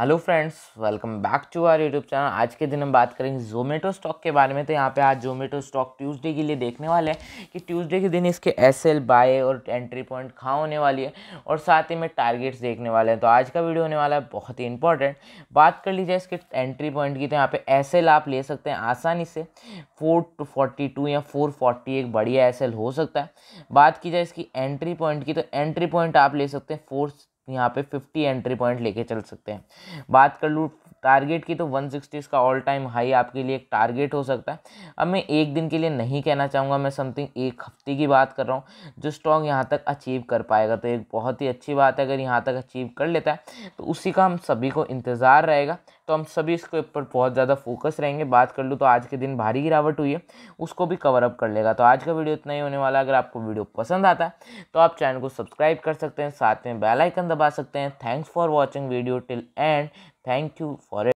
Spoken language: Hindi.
hello friends welcome back to our YouTube channel आज के दिन हम बात करेंगे जोमेटो स्टॉक के बारे में तो यहाँ पे आज जोमेटो स्टॉक ट्यूसडे के लिए देखने वाले हैं कि ट्यूसडे के दिन इसके एस एल बाय और एंट्री पॉइंट कहाँ होने वाली है और साथ ही में टारगेट्स देखने वाले हैं तो आज का वीडियो होने वाला है बहुत ही इंपॉर्टेंट बात कर लीजिए इसके एंट्री पॉइंट की तो यहाँ पर एस आप ले सकते हैं आसानी से फोर टू फोर्टी टू या फोर फोर्टी एक बढ़िया एस हो सकता है बात की जाए इसकी एंट्री पॉइंट की तो एंट्री पॉइंट आप ले सकते हैं फोर तो यहाँ पे 50 एंट्री पॉइंट लेके चल सकते हैं बात कर लूँ टारगेट की तो 160 इसका ऑल टाइम हाई आपके लिए एक टारगेट हो सकता है अब मैं एक दिन के लिए नहीं कहना चाहूँगा मैं समथिंग एक हफ्ते की बात कर रहा हूँ जो स्टॉक यहाँ तक अचीव कर पाएगा तो एक बहुत ही अच्छी बात है अगर यहाँ तक अचीव कर लेता है तो उसी का हम सभी को इंतज़ार रहेगा तो हम सभी इसके ऊपर बहुत ज़्यादा फोकस रहेंगे बात कर लूँ तो आज के दिन भारी गिरावट हुई है उसको भी कवर अप कर लेगा तो आज का वीडियो इतना ही होने वाला अगर आपको वीडियो पसंद आता है तो आप चैनल को सब्सक्राइब कर सकते हैं साथ में बेलाइकन दबा सकते हैं thanks for watching video till end thank you for